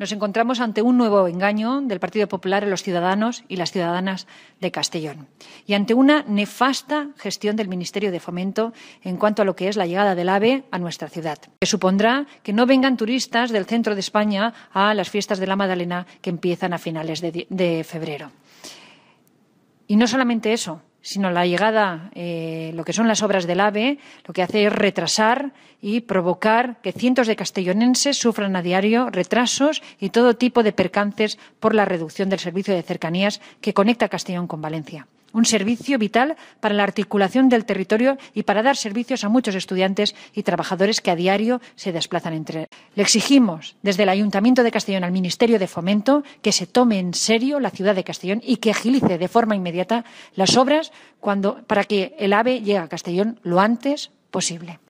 nos encontramos ante un nuevo engaño del Partido Popular en los ciudadanos y las ciudadanas de Castellón y ante una nefasta gestión del Ministerio de Fomento en cuanto a lo que es la llegada del AVE a nuestra ciudad, que supondrá que no vengan turistas del centro de España a las fiestas de la Madalena que empiezan a finales de febrero. Y no solamente eso, sino la llegada, eh, lo que son las obras del AVE, lo que hace es retrasar y provocar que cientos de castellonenses sufran a diario retrasos y todo tipo de percances por la reducción del servicio de cercanías que conecta Castellón con Valencia un servicio vital para la articulación del territorio y para dar servicios a muchos estudiantes y trabajadores que a diario se desplazan entre. Le exigimos desde el Ayuntamiento de Castellón al Ministerio de Fomento que se tome en serio la ciudad de Castellón y que agilice de forma inmediata las obras para que el AVE llegue a Castellón lo antes posible.